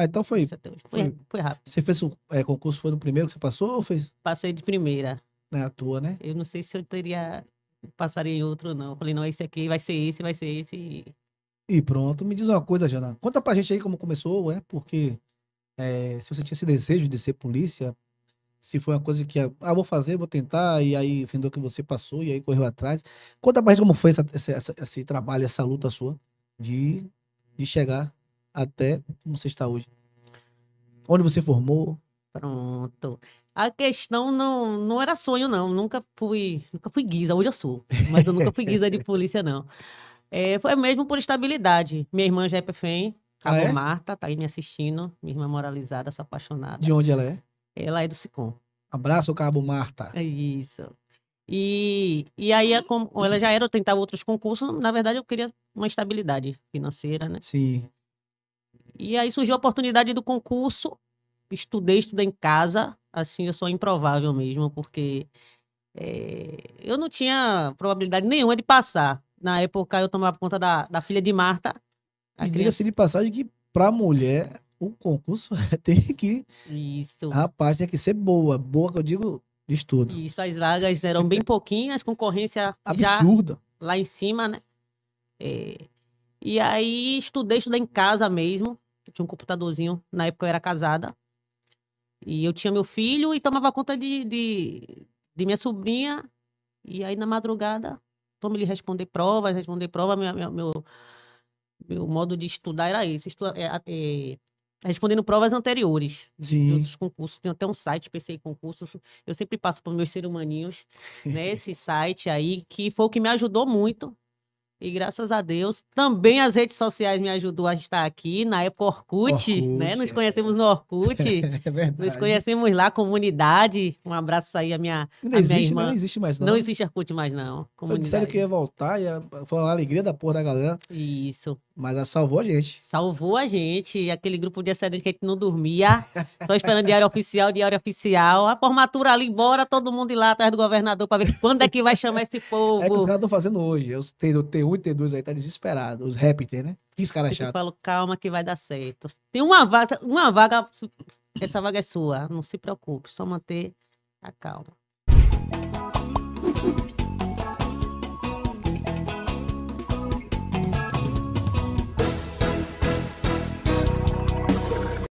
Ah, então, então foi. Foi, foi rápido. Você fez o é, concurso, foi no primeiro que você passou ou fez? Passei de primeira. Na é tua, né? Eu não sei se eu teria. Passaria em outro, não. falei, não, esse aqui vai ser esse, vai ser esse. E pronto. Me diz uma coisa, Jana. Conta pra gente aí como começou, é? Porque é, se você tinha esse desejo de ser polícia, se foi uma coisa que, ah, ah vou fazer, vou tentar, e aí vendeu que você passou, e aí correu atrás. Conta pra gente como foi essa, essa, esse trabalho, essa luta sua de, de chegar até como você está hoje? Onde você formou? Pronto. A questão não, não era sonho, não. Nunca fui, nunca fui guisa, hoje eu sou, mas eu nunca fui guisa de polícia, não. É, foi mesmo por estabilidade. Minha irmã já é cabo a ah, é? Marta, tá aí me assistindo. Minha irmã moralizada, sou apaixonada. De onde ela é? Ela é do Sicom. Abraço, Cabo Marta. É isso. E, e aí, é ela já era tentar outros concursos. Na verdade, eu queria uma estabilidade financeira, né? Sim. E aí surgiu a oportunidade do concurso. Estudei, estudei em casa. Assim, eu sou improvável mesmo, porque é, eu não tinha probabilidade nenhuma de passar. Na época, eu tomava conta da, da filha de Marta. E diga-se de passagem que, para mulher, o concurso tem que. Isso. Rapaz, tem que ser boa. Boa, que eu digo, de estudo. Isso, as vagas eram bem pouquinhas, concorrência absurda. lá em cima, né? É... E aí estudei, estudei em casa mesmo. Tinha um computadorzinho, na época eu era casada. E eu tinha meu filho e tomava conta de, de, de minha sobrinha. E aí, na madrugada, Tom lhe responder provas, responder prova, meu meu, meu modo de estudar era esse, estudar é, é, é, respondendo provas anteriores Sim. de outros concursos. Tem até um site, PCI Concursos, eu sempre passo para meus seres humaninhos, né, site aí, que foi o que me ajudou muito e graças a Deus, também as redes sociais me ajudou a estar aqui, na época Orkut, Orkut né? Nos conhecemos no Orkut. é verdade. Nos conhecemos lá, comunidade. Um abraço aí à minha, Ainda à existe, minha irmã. Não existe mais não. Não existe Orkut mais não. Comunidade. Eu disseram que ia voltar, ia falar a alegria da porra da galera. Isso. Mas ela salvou a gente. Salvou a gente. Aquele grupo de excedente que a gente não dormia. Só esperando diário oficial, diário oficial. A formatura ali embora, todo mundo ir lá atrás do governador para ver quando é que vai chamar esse povo. É que os caras estão fazendo hoje. Os T1 e T2 aí tá desesperado. Os répteis, né? Que cara chato. Eu falo, calma que vai dar certo. Tem uma vaga, uma vaga. Essa vaga é sua. Não se preocupe. Só manter a calma.